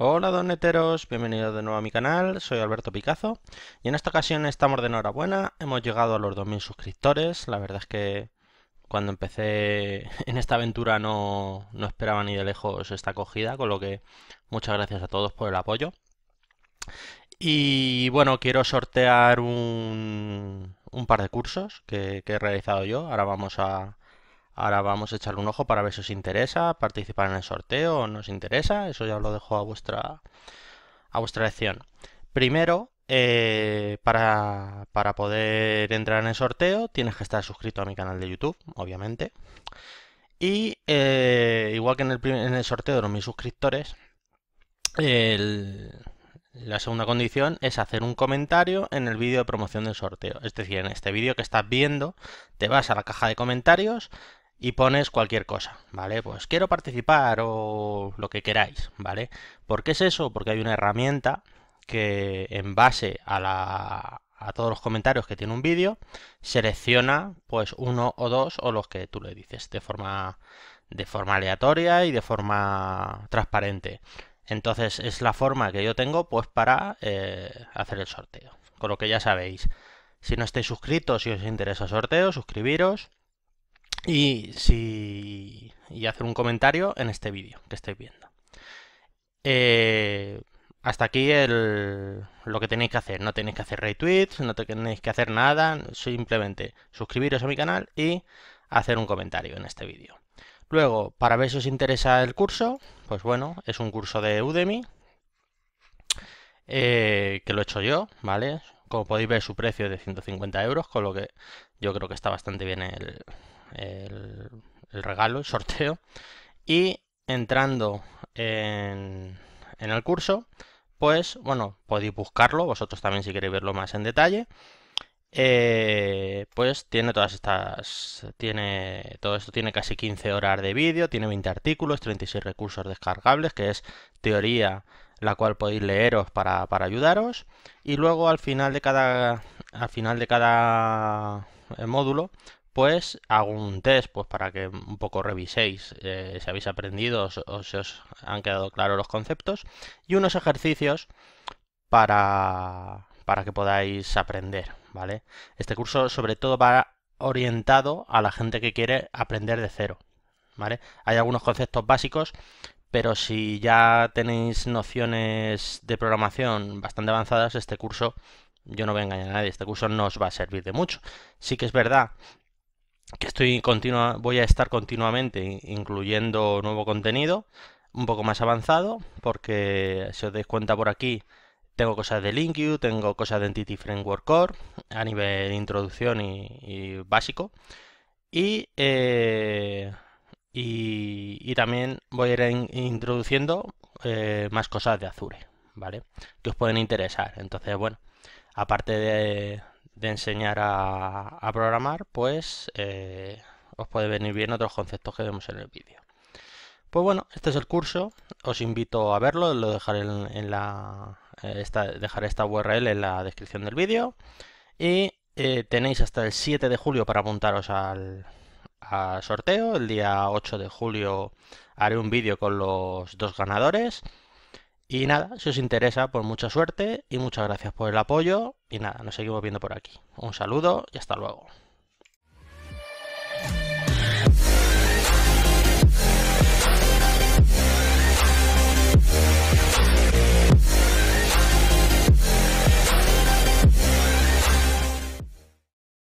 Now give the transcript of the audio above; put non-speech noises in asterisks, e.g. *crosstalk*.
Hola doneteros, bienvenidos de nuevo a mi canal, soy Alberto Picazo y en esta ocasión estamos de enhorabuena, hemos llegado a los 2000 suscriptores, la verdad es que cuando empecé *laughs* en esta aventura no, no esperaba ni de lejos esta acogida, con lo que muchas gracias a todos por el apoyo. Y bueno, quiero sortear un, un par de cursos que he realizado yo, ahora vamos a, Ahora vamos a echarle un ojo para ver si os interesa participar en el sorteo o no os interesa. Eso ya lo dejo a vuestra, a vuestra elección. Primero, eh, para, poder entrar en el sorteo tienes que estar suscrito a mi canal de YouTube, obviamente. Y eh, igual que en el, sorteo de los mis suscriptores, la segunda condición es hacer un comentario en el vídeo de promoción del sorteo. Es decir, en este vídeo que estás viendo, te vas a la caja de comentarios, y pones cualquier cosa, ¿vale? Pues quiero participar o lo que queráis, ¿vale? ¿Por qué es eso? Porque hay una herramienta que en base a, la, a todos los comentarios que tiene un vídeo, selecciona pues uno o dos o los que tú le dices de forma, de forma aleatoria y de forma transparente. Entonces es la forma que yo tengo pues para eh, hacer el sorteo. Con lo que ya sabéis, si no estáis suscritos y si os interesa sorteo, suscribiros y, si, y hacer un comentario en este vídeo que estáis viendo. Eh, hasta aquí el, lo que tenéis que hacer. No tenéis que hacer retweets, no tenéis que hacer nada, simplemente suscribiros a mi canal y hacer un comentario en este vídeo. Luego, para ver si os interesa el curso, pues bueno, es un curso de Udemy, eh, que lo he hecho yo, ¿vale? Como podéis ver, su precio es de 150 euros, con lo que yo creo que está bastante bien el, el, regalo, el sorteo, y entrando en, el curso, pues bueno, podéis buscarlo, vosotros también si queréis verlo más en detalle. Eh, pues tiene todas estas, tiene todo esto, tiene casi 15 horas de vídeo, tiene 20 artículos, 36 recursos descargables, que es teoría la cual podéis leeros para, para ayudaros. Y luego al final de cada, al final de cada eh, módulo, pues hago un test pues para que un poco reviséis eh, si habéis aprendido o, si os han quedado claros los conceptos y unos ejercicios para, para que podáis aprender, ¿vale? Este curso sobre todo va orientado a la gente que quiere aprender de cero, ¿vale? Hay algunos conceptos básicos, pero si ya tenéis nociones de programación bastante avanzadas, este curso, yo no voy a engañar a nadie, este curso no os va a servir de mucho. Sí que es verdad que estoy continua, voy a estar continuamente incluyendo nuevo contenido un poco más avanzado, porque si os dais cuenta por aquí, tengo cosas de LinkU, tengo cosas de Entity Framework Core a nivel introducción y, básico. Eh, y, y, también voy a ir introduciendo eh, más cosas de Azure, ¿vale? Que os pueden interesar. Entonces, bueno, aparte de, de enseñar a, programar, pues eh, os puede venir bien otros conceptos que vemos en el vídeo. Pues bueno, este es el curso, os invito a verlo, lo dejaré en, la, eh, esta, dejaré esta URL en la descripción del vídeo y eh, tenéis hasta el 7 de julio para apuntaros al, al sorteo, el día 8 de julio haré un vídeo con los dos ganadores y nada, si os interesa, pues mucha suerte y muchas gracias por el apoyo. Y nada, nos seguimos viendo por aquí. Un saludo y hasta luego.